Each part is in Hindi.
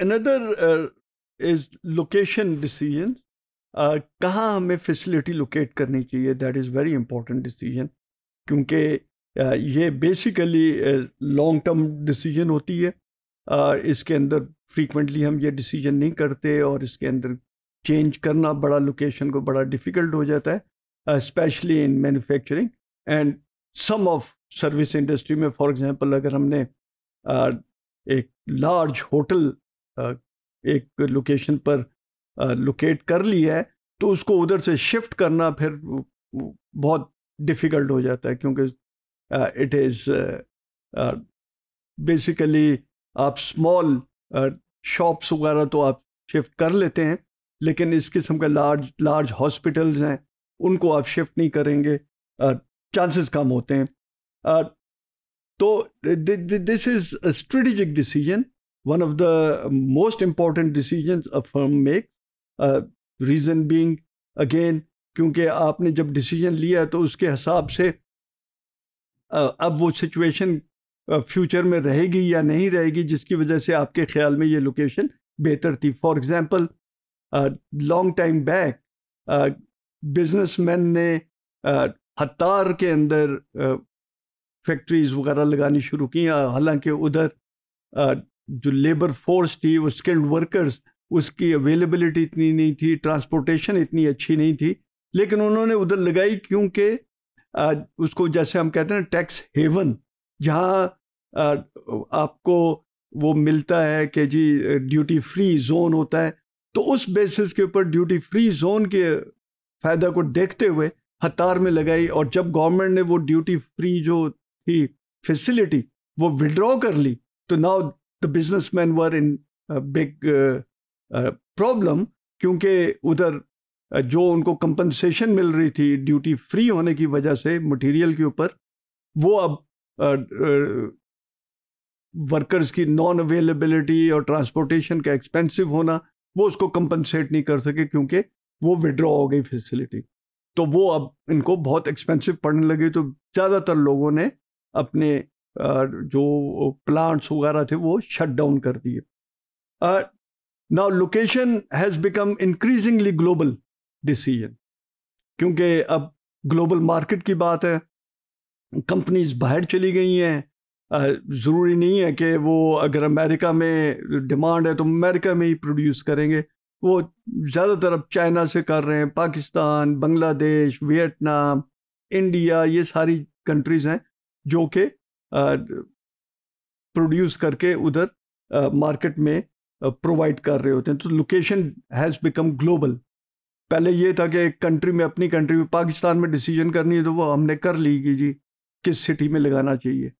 अनदर इज लोकेशन डिसीजन कहाँ हमें फैसिलिटी लोकेट करनी चाहिए that is very important decision क्योंकि uh, ये बेसिकली लॉन्ग टर्म डिसीजन होती है uh, इसके अंदर फ्रीक्वेंटली हम ये डिसीजन नहीं करते और इसके अंदर चेंज करना बड़ा लोकेशन को बड़ा डिफ़िकल्ट हो जाता है specially in manufacturing and some of service industry में फॉर एग्जांपल अगर हमने uh, एक लार्ज होटल एक लोकेशन पर लोकेट कर ली है तो उसको उधर से शिफ्ट करना फिर बहुत डिफ़िकल्ट हो जाता है क्योंकि इट इज़ बेसिकली आप स्मॉल शॉप्स वगैरह तो आप शिफ्ट कर लेते हैं लेकिन इस किस्म के लार्ज लार्ज हॉस्पिटल्स हैं उनको आप शिफ्ट नहीं करेंगे चांसेस कम होते हैं तो this is strategic decision one of the most important decisions a firm makes. Reason being again क्योंकि आपने जब डिसीजन लिया तो उसके हिसाब से अब वो सिचुएशन फ्यूचर में रहेगी या नहीं रहेगी जिसकी वजह से आपके ख्याल में ये लोकेशन बेहतर थी for example long time back businessman ने हतार के अंदर फैक्ट्रीज़ वगैरह लगानी शुरू की हालांकि उधर जो लेबर फोर्स थी वो स्किल्ड वर्कर्स उसकी अवेलेबिलिटी इतनी नहीं थी ट्रांसपोर्टेशन इतनी अच्छी नहीं थी लेकिन उन्होंने उधर लगाई क्योंकि उसको जैसे हम कहते हैं टैक्स हेवन जहाँ आपको वो मिलता है कि जी ड्यूटी फ्री जोन होता है तो उस बेसिस के ऊपर ड्यूटी फ्री जोन के फ़ायदा को देखते हुए हतार में लगाई और जब गवर्नमेंट ने वो ड्यूटी फ्री जो थी फैसिलिटी वो विड्रॉ कर ली तो now the businessmen were in a big uh, uh, problem क्योंकि उधर uh, जो उनको कंपनसेशन मिल रही थी ड्यूटी फ्री होने की वजह से मटेरियल के ऊपर वो अब वर्कर्स uh, uh, की नॉन अवेलेबिलिटी और ट्रांसपोर्टेशन का एक्सपेंसिव होना वो उसको कंपनसेट नहीं कर सके क्योंकि वो विड्रॉ हो गई फैसिलिटी तो वो अब इनको बहुत एक्सपेंसिव पड़ने लगे तो ज़्यादातर लोगों ने अपने जो प्लांट्स वगैरह थे वो शट डाउन कर दिए now location has become increasingly global decision क्योंकि अब ग्लोबल मार्केट की बात है कंपनीज बाहर चली गई हैं ज़रूरी नहीं है कि वो अगर अमेरिका में डिमांड है तो अमेरिका में ही प्रोड्यूस करेंगे वो ज़्यादातर अब चाइना से कर रहे हैं पाकिस्तान बांग्लादेश वियतनाम इंडिया ये सारी कंट्रीज़ हैं जो कि प्रोड्यूस करके उधर मार्केट में प्रोवाइड कर रहे होते हैं तो लोकेशन हैज़ बिकम ग्लोबल पहले ये था कि एक कंट्री में अपनी कंट्री में पाकिस्तान में डिसीजन करनी है तो वो हमने कर ली कि जी किस सिटी में लगाना चाहिए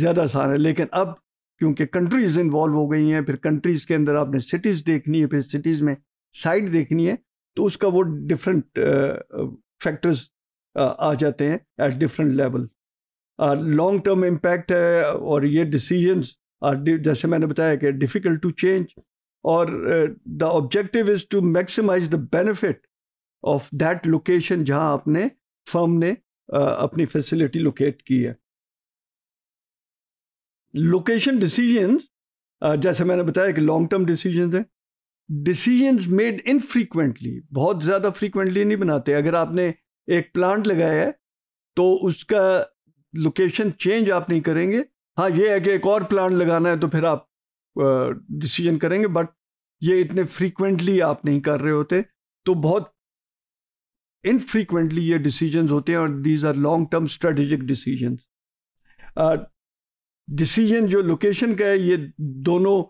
ज़्यादा आसान है लेकिन अब क्योंकि कंट्रीज़ इन्वॉल्व हो गई हैं फिर कंट्रीज़ के अंदर आपने सिटीज़ देखनी है फिर सिटीज़ में साइड देखनी है तो उसका वो डिफरेंट फैक्टर्स आ जाते हैं at different level long term impact है और ये डिसीजंस जैसे मैंने बताया कि डिफ़िकल्ट टू चेंज और the objective is to maximise the benefit of that location जहां आपने फर्म ने uh, अपनी फैसिलिटी लोकेट की है लोकेशन डिसीजंस uh, जैसे मैंने बताया कि लॉन्ग टर्म डिसीजंस हैं डिसीजंस मेड इनफ्रीक्वेंटली बहुत ज़्यादा फ्रीक्वेंटली नहीं बनाते अगर आपने एक प्लांट लगाया है तो उसका लोकेशन चेंज आप नहीं करेंगे हाँ ये है कि एक और प्लान लगाना है तो फिर आप डिसीजन करेंगे बट ये इतने फ्रीक्वेंटली आप नहीं कर रहे होते तो बहुत इनफ्रीक्वेंटली ये डिसीजन होते हैं और these are long term strategic decision decision जो लोकेशन का है ये दोनों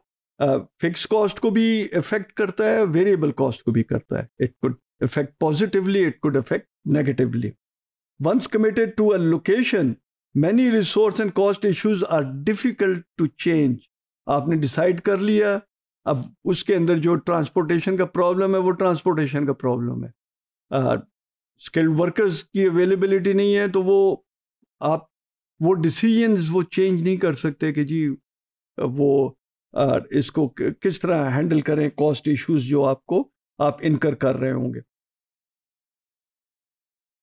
फिक्स uh, कॉस्ट को भी इफेक्ट करता है वेरिएबल कॉस्ट को भी करता है it could affect positively it could affect negatively once committed to a location many resource and cost issues are difficult to change आपने डिसाइड कर लिया अब उसके अंदर जो ट्रांसपोर्टेशन का प्रॉब्लम है वो ट्रांसपोर्टेशन का प्रॉब्लम है स्किल्ड uh, वर्कर्स की अवेलेबिलिटी नहीं है तो वो आप वो डिसीजंस वो चेंज नहीं कर सकते कि जी वो uh, इसको किस तरह हैंडल करें कॉस्ट इश्यूज जो आपको आप इनकर कर रहे होंगे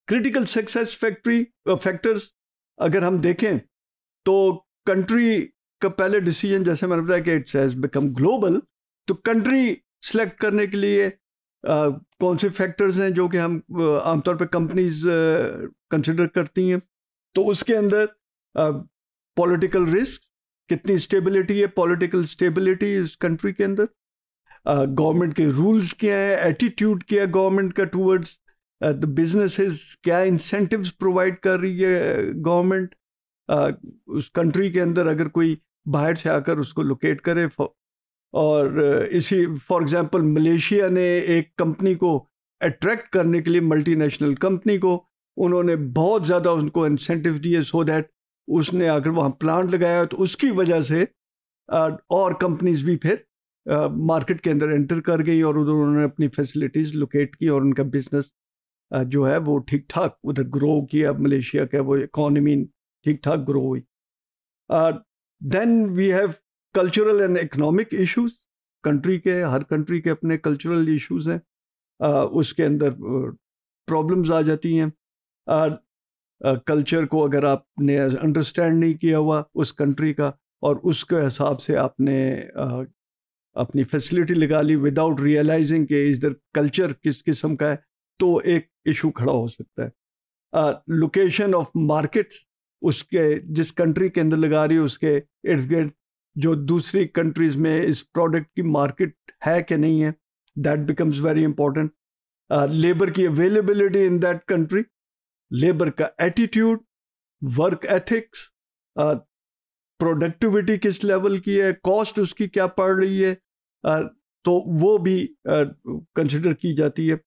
क्रिटिकल सक्सेस फैक्ट्री फैक्टर्स अगर हम देखें तो कंट्री का पहले डिसीजन जैसे मैंने बताया कि इट्स हैज़ बिकम ग्लोबल तो कंट्री सेलेक्ट करने के लिए आ, कौन से फैक्टर्स हैं जो कि हम आमतौर पर कंपनीज कंसिडर करती हैं तो उसके अंदर पॉलिटिकल रिस्क कितनी स्टेबिलिटी है पॉलिटिकल स्टेबिलिटी इस कंट्री के अंदर गवर्नमेंट के रूल्स क्या है एटीट्यूड क्या है गवर्नमेंट का टूवर्ड्स द uh, बिजनेस क्या इंसेंटिव्स प्रोवाइड कर रही है गवर्नमेंट uh, uh, उस कंट्री के अंदर अगर कोई बाहर से आकर उसको लोकेट करे और इसी फॉर एग्जांपल मलेशिया ने एक कंपनी को अट्रैक्ट करने के लिए मल्टीनेशनल कंपनी को उन्होंने बहुत ज़्यादा उनको इंसेंटिव दिए सो दैट उसने आकर वहाँ प्लांट लगाया तो उसकी वजह से और कंपनीज भी फिर मार्केट के अंदर एंटर कर गई और उधर उन्होंने अपनी फैसिलिटीज़ लोकेट की और उनका बिजनेस जो है वो ठीक ठाक उधर ग्रो किया मलेशिया का वो इकोनॉमी ठीक ठाक ग्रो हुई then we have cultural and economic issues country के हर कंट्री के अपने कल्चरल इश्यूज हैं uh, उसके अंदर प्रॉब्लम्स आ जाती हैं कल्चर uh, को अगर आपने अंडरस्टैंड नहीं किया हुआ उस कंट्री का और उसके हिसाब से आपने अपनी फैसिलिटी लगा ली विदाउट रियलाइजिंग कि इधर कल्चर किस किस्म का है तो एक इशू खड़ा हो सकता है लोकेशन ऑफ मार्केट्स उसके जिस कंट्री के अंदर लगा रही है उसके इर्द गिर्द जो दूसरी कंट्रीज में इस प्रोडक्ट की मार्केट है कि नहीं है that becomes very important labour की availability in that country labour का एटीट्यूड वर्क एथिक्स प्रोडक्टिविटी किस लेवल की है कॉस्ट उसकी क्या पड़ रही है uh, तो वो भी कंसिडर uh, की जाती है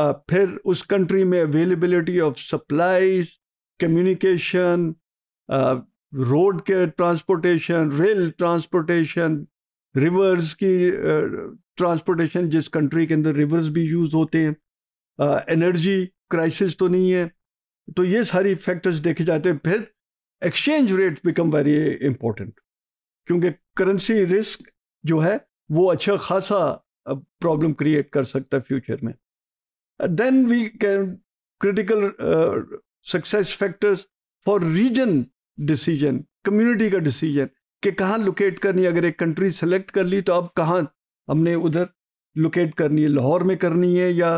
फिर उस कंट्री में availability of supplies communication road के ट्रांसपोर्टेशन रेल ट्रांसपोर्टेशन रिवर्स की ट्रांसपोर्टेशन uh, जिस कंट्री के अंदर रिवर्स भी यूज़ होते हैं एनर्जी क्राइसिस तो नहीं है तो ये सारी फैक्टर्स देखे जाते हैं फिर exchange rate become very important क्योंकि करेंसी रिस्क जो है वो अच्छा खासा प्रॉब्लम क्रिएट कर सकता है फ्यूचर में Uh, then we can critical uh, success factors for region decision community का decision कि कहाँ लोकेट करनी अगर एक कंट्री सेलेक्ट कर ली तो अब कहाँ हमने उधर लोकेट करनी है लाहौर में करनी है या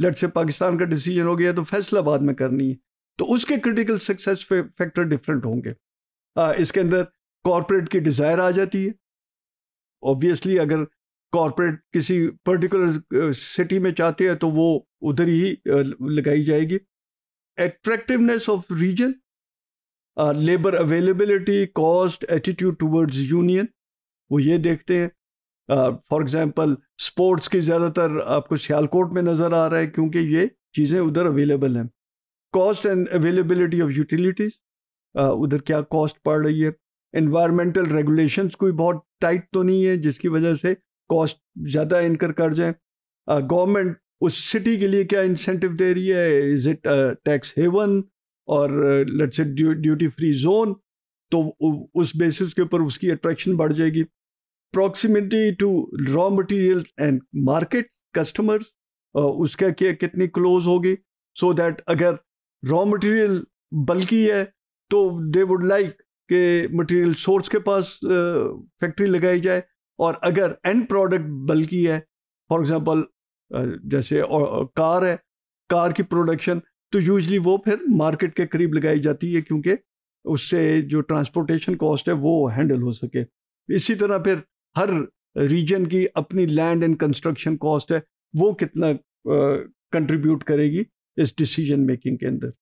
लट से पाकिस्तान का डिसीजन हो गया तो फैसलाबाद में करनी है तो उसके क्रिटिकल सक्सेस फैक्टर डिफरेंट होंगे आ, इसके अंदर कॉरपोरेट की डिज़ायर आ जाती है ऑब्वियसली अगर कॉरपोरेट किसी पर्टिकुलर सिटी uh, में चाहते हैं तो वो उधर ही लगाई जाएगी attractiveness of region labour availability cost attitude towards union वो ये देखते हैं फॉर एग्जांपल स्पोर्ट्स की ज़्यादातर आपको सियालकोट में नज़र आ रहा है क्योंकि ये चीज़ें उधर अवेलेबल हैं cost and availability of utilities उधर क्या कॉस्ट पड़ रही है इन्वायरमेंटल रेगुलेशन कोई बहुत टाइट तो नहीं है जिसकी वजह से कॉस्ट ज़्यादा इनकर कर जाए गवर्नमेंट उस सिटी के लिए क्या इंसेंटिव दे रही है इज इट टैक्स हेवन और let's it duty free zone तो उस बेसिस के ऊपर उसकी अट्रैक्शन बढ़ जाएगी proximity to raw material and market customers उसका क्या कितनी क्लोज होगी सो so दैट अगर रॉ मटेरियल बल्कि है तो दे वुड लाइक के मटेरियल सोर्स के पास फैक्ट्री uh, लगाई जाए और अगर एंड प्रोडक्ट बल्कि है फॉर एग्जांपल जैसे और कार है कार की प्रोडक्शन तो यूजली वो फिर मार्केट के करीब लगाई जाती है क्योंकि उससे जो ट्रांसपोर्टेशन कॉस्ट है वो हैंडल हो सके इसी तरह फिर हर रीजन की अपनी लैंड एंड कंस्ट्रक्शन कॉस्ट है वो कितना कंट्रीब्यूट करेगी इस डिसीजन मेकिंग के अंदर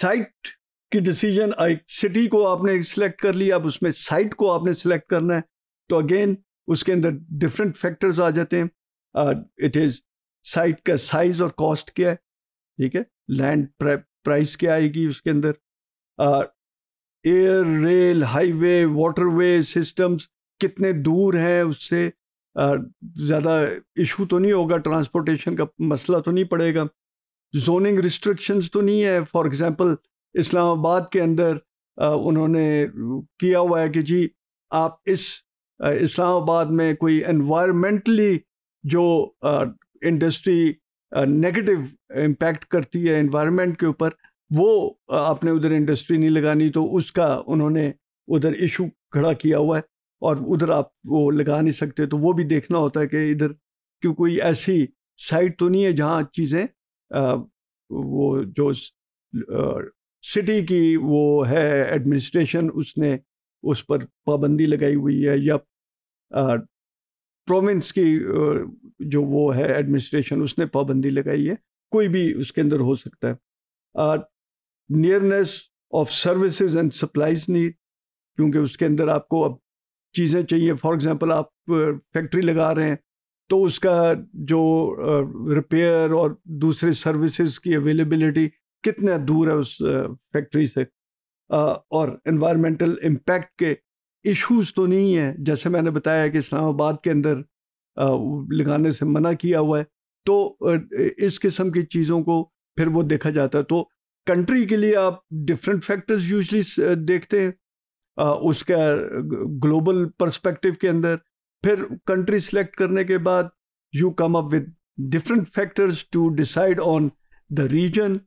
साइट की डिसीजन एक सिटी को आपने सिलेक्ट कर लिया अब उसमें साइट को आपने सिलेक्ट करना है तो अगेन उसके अंदर डिफरेंट फैक्टर्स आ जाते हैं इट इज साइट का साइज और कॉस्ट क्या है ठीक है लैंड प्राइस क्या आएगी उसके अंदर air rail highway waterway systems कितने दूर हैं उससे ज़्यादा इशू तो नहीं होगा ट्रांसपोर्टेशन का मसला तो नहीं पड़ेगा जोनिंग रिस्ट्रिक्शंस तो नहीं है फॉर एग्जांपल इस्लामाबाद के अंदर उन्होंने किया हुआ है कि जी आप इस इस्लामाबाद में कोई एनवायरमेंटली जो इंडस्ट्री नेगेटिव इम्पैक्ट करती है इन्वामेंट के ऊपर वो आपने उधर इंडस्ट्री नहीं लगानी तो उसका उन्होंने उधर इशू खड़ा किया हुआ है और उधर आप वो लगा नहीं सकते तो वो भी देखना होता है कि इधर क्यों कोई ऐसी साइट तो नहीं है जहाँ चीज़ें वो जो सिटी की वो है एडमिनिस्ट्रेशन उसने उस पर पाबंदी लगाई हुई है या प्रोविंस की जो वो है एडमिनिस्ट्रेशन उसने पाबंदी लगाई है कोई भी उसके अंदर हो सकता है nearness of services and supplies need क्योंकि उसके अंदर आपको अब चीज़ें चाहिए फॉर एग्जांपल आप फैक्ट्री लगा रहे हैं तो उसका जो रिपेयर और दूसरे सर्विसेज की अवेलेबिलिटी कितना दूर है उस फैक्ट्री से और इन्वायरमेंटल इम्पैक्ट के इश्यूज तो नहीं है जैसे मैंने बताया कि इस्लामाबाद के अंदर लगाने से मना किया हुआ है तो इस किस्म की चीज़ों को फिर वो देखा जाता है तो कंट्री के लिए आप डिफरेंट फैक्टर्स यूजली देखते हैं उसका ग्लोबल पर्सपेक्टिव के अंदर फिर कंट्री सेलेक्ट करने के बाद you come up with different factors to decide on the region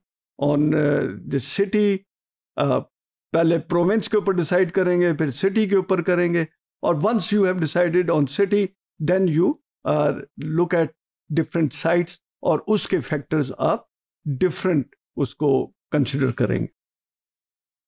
on the city पहले प्रोविंस के ऊपर डिसाइड करेंगे फिर सिटी के ऊपर करेंगे और once you have decided on city then you look at different sites और उसके फैक्टर्स आप डिफरेंट उसको कंसिडर करेंगे